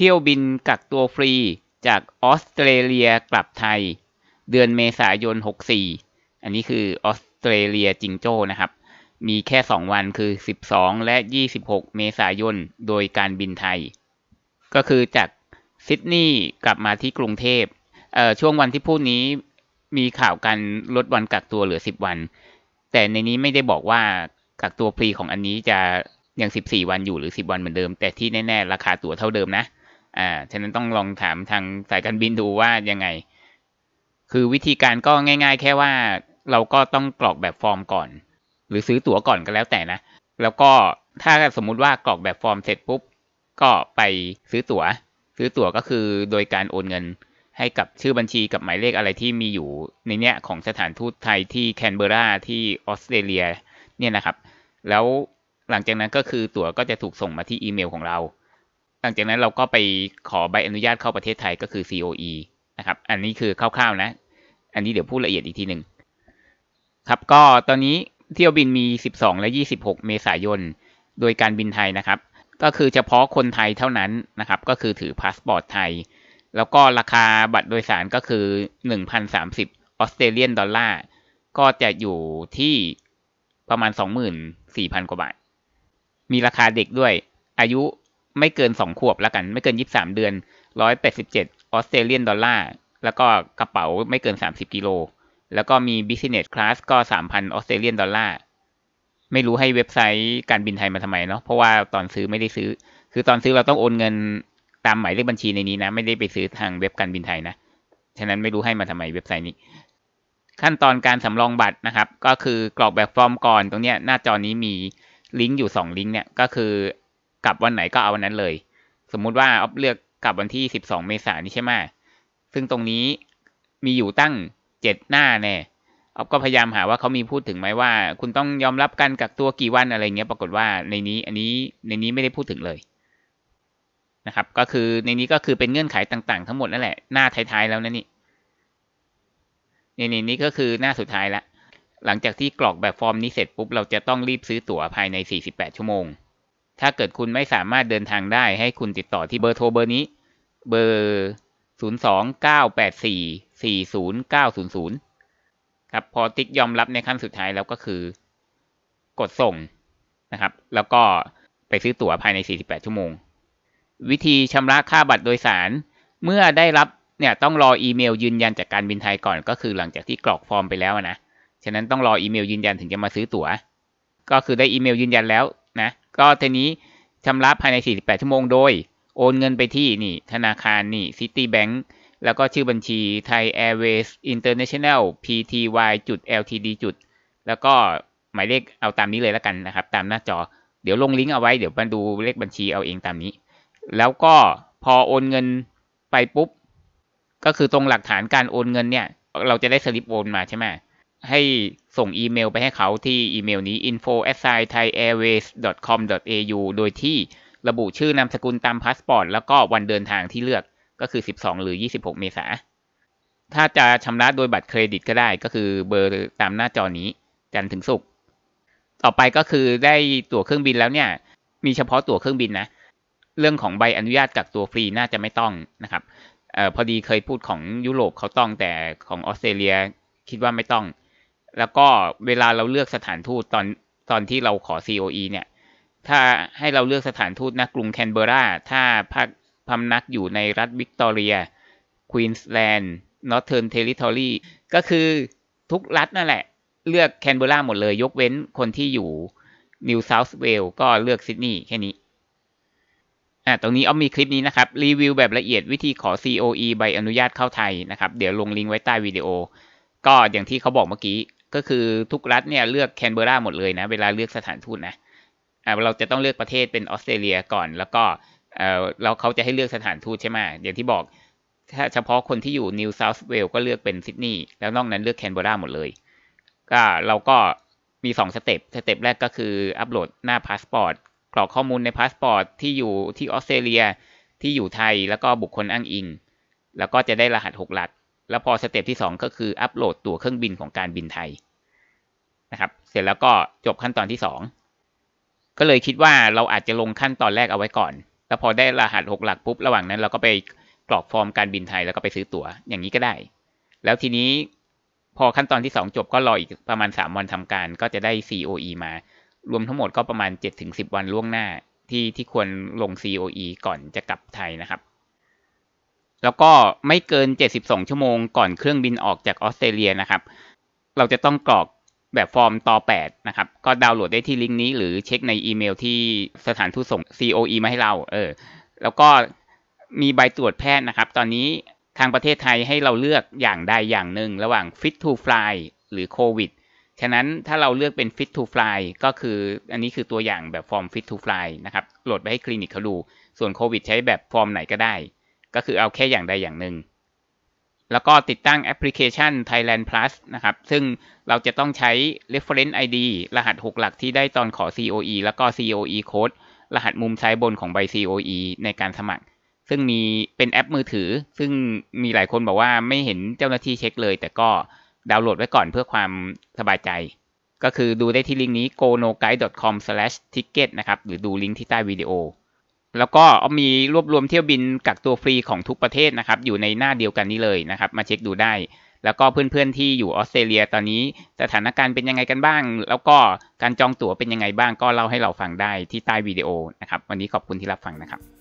เที่ยวบินกักตัวฟรีจากออสเตรเลียกลับไทย เดือนเมษายน 64 อันนี้คือออสเตรเลียจิงโจ้นะครับ มีแค่ 2 วันคือ 12 และ 26 เมษายน โดยการบินไทย ก็คือจากซิดนีย์กลับมาที่กรุงเทพเอ่อ ช่วงวันที่พูดนี้มีข่าวการลดวันกักตัวเหลือ 10 วัน แต่ในนี้ไม่ได้บอกว่ากักตัวฟรีของอันนี้จะยัง 14 วันอยู่หรือ 10 วันเหมือนเดิม แต่ที่แน่ๆ ราคาตั๋วเท่าเดิมนะอ่าฉะนั้นต้องลองถามทางสายการบินดูว่ายังไง คือวิธีการก็ง่ายๆ แค่ว่าเราก็ต้องกรอกแบบฟอร์มก่อน หรือซื้อตั๋วก่อนก็นแล้วแต่นะ แล้วก็ถ้าสมมุติว่ากรอกแบบฟอร์มเสร็จปุ๊บ ก็ไปซื้อตัว๋ว ซื้อตั๋วก็คือโดยการโอนเงิน ให้กับชื่อบัญชีกับหมายเลขอะไรที่มีอยู่ ในเนี้ยของสถานทูตไทยที่แคนเบราที่ออสเตรเลียเนี่ยนะครับ แล้วหลังจากนั้นก็คือตั๋วก็จะถูกส่งมาที่อีเมล ของเราหลังจากนั้นเราก็ไปขอใบอนุญาตเข้าประเทศไทยก็คือ COE นะครับ อันนี้คือคร่าวๆนะ อันนี้เดี๋ยวพูดละเอียดอีกทีหนึ่งครับ ก็ตอนนี้เที่ยวบินมี 12 และ 26 เมษายน โดยการบินไทยนะครับ ก็คือเฉพาะคนไทยเท่านั้นนะครับ ก็คือถือพาสปอร์ตไทย แล้วก็ราคาบัตรโดยสารก็คือ 1,030 ออสเตรเลียนดอลลาร์ ก็จะอยู่ที่ประมาณ 24,000 กว่าบาท มีราคาเด็กด้วย อายุไม่เกินสองขวบแล้วกันไม่เกินยี่สามเดือนร้อยแปดสิบเจ็ดออสเตรเลียนดอลลาร์แล้วก็กระเป๋าไม่เกินสามสิบกิโลแล้วก็มี business class ก็สามพันออสเตรเลียนดอลลาร์ไม่รู้ให้เว็บไซต์การบินไทยมาทำไมเนาะเพราะว่าตอนซื้อไม่ได้ซื้อคือตอนซื้อเราต้องโอนเงินตามหมายเลขบัญชีในนี้นะ ไม่ได้ไปซื้อทางเว็บการบินไทยนะฉะนั้นไม่รู้ให้มาทำไมเว็บไซต์นี้ ขั้นตอนการสำรองบัตรนะครับ ก็คือกรอกแบบฟอร์มก่อนตรงเนี้ย หน้าจอนี้มีลิงก์อยู่2ลิงก์เนี่ย ก็คือกลับวันไหนก็เอาวันนั้นเลย สมมุติว่าออฟเลือกกลับวันที่สิบสองเมษายนนีใช่ไหมซึ่งตรงนี้มีอยู่ตั้งเจ็ดหน้าแน่ออฟก็พยายามหาว่าเขามีพูดถึงไหมว่าคุณต้องยอมรับการกักตัวกี่วันอะไรเงี้ย ปรากฏว่าในนี้ อันนี้ในนี้ไม่ได้พูดถึงเลย นะครับ ก็คือในนี้ก็คือเป็นเงื่อนไขต่างๆทั้งหมดนั่นแหละ หน้าท้ายๆแล้วนะ่นนี่ในนี้นี่ก็คือหน้าสุดท้ายละ หลังจากที่กรอกแบบฟอร์มนี้เสร็จปุ๊บ เราจะต้องรีบซื้อตั๋วภายใน 48 ชั่วโมงถ้าเกิดคุณไม่สามารถเดินทางได้ ให้คุณติดต่อที่เบอร์โทรเบอร์นี้ เบอร์ 0 2 9 8 4 4 0 9 0 0 ครับพอติ๊กยอมรับในขั้นสุดท้ายแล้วก็คือ กดส่งนะครับ แล้วก็ไปซื้อตั๋วภายใน 48 ชั่วโมง วิธีชำระค่าบัตรโดยสาร เมื่อได้รับเนี่ยต้องรออีเมลยืนยันจากการบินไทยก่อนก็คือหลังจากที่กรอกฟอร์มไปแล้วนะฉะนั้นต้องรออีเมล ยืนยันถึงจะมาซื้อตั๋วก็คือได้อีเมลยืนยันแล้วนะก็ทีนี้ชำระภายใน 48 ชั่วโมง โดย โอนเงินไปที่นี่ธนาคารนี่ City Bank แล้วก็ชื่อบัญชีไทย Airways International PTY จุด LTD จุด แล้วก็ หมายเลขเอาตามนี้เลยแล้วกันนะครับ ตามหน้าจอเดี๋ยวลงลิงก์เอาไว้ เดี๋ยวมาดูเลขบัญชีเอาเองตามนี้ แล้วก็พอโอนเงินไปปุ๊บ ก็คือตรงหลักฐานการโอนเงินเนี่ยเราจะได้สลิปโอนมาใช่ไหมให้ส่งอีเมลไปให้เขาที่อีเมลนี้ info s i thai airways com au โดยที่ระบุชื่อนามสกุลตามพาสปอร์ต แล้วก็วันเดินทางที่เลือกก็คือ 12 หรือ 26 เมษา ถ้าจะชำระโดยบัตรเครดิตก็ได้ก็คือเบอร์ตามหน้าจอนี้ จันถึงสุกต่อไปก็คือได้ตั๋วเครื่องบินแล้วเนี่ย มีเฉพาะตั๋วเครื่องบินนะ เรื่องของใบอนุญาตกักตัวฟรีน่าจะไม่ต้องนะครับออพอดีเคยพูดของยุโรปเขาต้องแต่ของออสเตรเลียคิดว่าไม่ต้องแล้วก็เวลาเราเลือกสถานทูตตอนตอนที่เราขอ COE เนี่ย ถ้าให้เราเลือกสถานทูตนะกรุงแคนเบอร์รา ถ้าพักพำนักอยู่ในรัฐวิกตอเรีย ควีนสแลนด์ นอร์เทิร์นเทริทอรีก็คือทุกรัฐนั่นแหละเลือกแคนเบอร์ราหมดเลย ยกเว้นคนที่อยู่นิวเซาท์เวลก็เลือกซิดนีย์แค่นี้ อ่าตรงนี้เอามีคลิปนี้นะครับ รีวิวแบบละเอียดวิธีขอ COE ใบอนุญาตเข้าไทยนะครับ เดี๋ยวลงลิงก์ไว้ใต้วิดีโอ ก็อย่างที่เขาบอกเมื่อกี้ก็คือทุกรัฐเนี่ยเลือกแคนเบอร์ราหมดเลยนะเวลาเลือกสถานทูตนะเราจะต้องเลือกประเทศเป็นออสเตรเลียก่อนแล้วก็เราเขาจะให้เลือกสถานทูตใช่ไหมอย่างที่บอกถ้าเฉพาะคนที่อยู่นิวเซาท์เวลก็เลือกเป็นซิดนีย์แล้วนอกนั้นเลือกแคนเบอร์ราหมดเลยก็เราก็มี 2 สเต็ปสเต็ปแรกก็คืออัปโหลดหน้าพาสปอร์ตกรอกข้อมูลในพาสปอร์ตที่อยู่ที่ออสเตรเลียที่อยู่ไทยแล้วก็บุคคลอ้างอิงแล้วก็จะได้รหัส6หลักแล้วพอสเต็ปที่ 2 ก็คืออัปโหลดตั๋วเครื่องบินของการบินไทยนะครับ เสร็จแล้วก็จบขั้นตอนที่2ก็เลยคิดว่าเราอาจจะลงขั้นตอนแรกเอาไว้ก่อน แล้วพอได้รหัส6หลักปุ๊บระหว่างนั้น เราก็ไปกรอกฟอร์มการบินไทยแล้วก็ไปซื้อตั๋วอย่างนี้ก็ได้ แล้วทีนี้พอขั้นตอนที่2จบก็รออีกประมาณ3วันทำการก็จะได้ COE มารวมทั้งหมดก็ประมาณ7-10วันล่วงหน้าที่ที่ควรลง COE ก่อนจะกลับไทยนะครับแล้วก็ไม่เกิน 72 ชั่วโมงก่อนเครื่องบินออกจากออสเตรเลียนะครับ เราจะต้องกรอกแบบฟอร์มต่อ 8 นะครับ ก็ดาวน์โหลดได้ที่ลิงก์นี้ หรือเช็คในอีเมลที่สถานทูตส่ง COE มาให้เรา เออ แล้วก็มีใบตรวจแพทย์นะครับ ตอนนี้ทางประเทศไทยให้เราเลือกอย่างใดอย่างหนึ่งระหว่าง Fit to Fly หรือโควิดฉะนั้นถ้าเราเลือกเป็น Fit to Fly ก็คืออันนี้คือตัวอย่างแบบฟอร์ม Fit to Fly นะครับ โหลดไปให้คลินิกเขาดู ส่วนโควิดใช้แบบฟอร์มไหนก็ได้ก็คือเอาแค่อย่างใดอย่างหนึ่งแล้วก็ติดตั้งแอปพลิเคชัน Thailand Plus นะครับ ซึ่งเราจะต้องใช้ reference ID รหัส 6 หลักที่ได้ตอนขอ COE แล้วก็ COE code รหัสมุมซ้ายบนของใบ COE ในการสมัคร ซึ่งมีเป็นแอปมือถือ ซึ่งมีหลายคนบอกว่าไม่เห็นเจ้าหน้าที่เช็คเลย แต่ก็ดาวน์โหลดไว้ก่อนเพื่อความสบายใจ ก็คือดูได้ที่ลิงก์นี้ gonoguide.com/ticket นะครับหรือดูลิงก์ที่ใต้วิดีโอแล้วก็มีรวบรวมเที่ยวบินกักตัวฟรีของทุกประเทศนะครับอยู่ในหน้าเดียวกันนี้เลยนะครับ มาเช็คดูได้ แล้วก็เพื่อนๆที่อยู่ออสเตรเลียตอนนี้สถานการณ์เป็นยังไงกันบ้าง แล้วก็การจองตั๋วเป็นยังไงบ้างก็เล่าให้เราฟังได้ที่ใต้วิดีโอนะครับ วันนี้ขอบคุณที่รับฟังนะครับ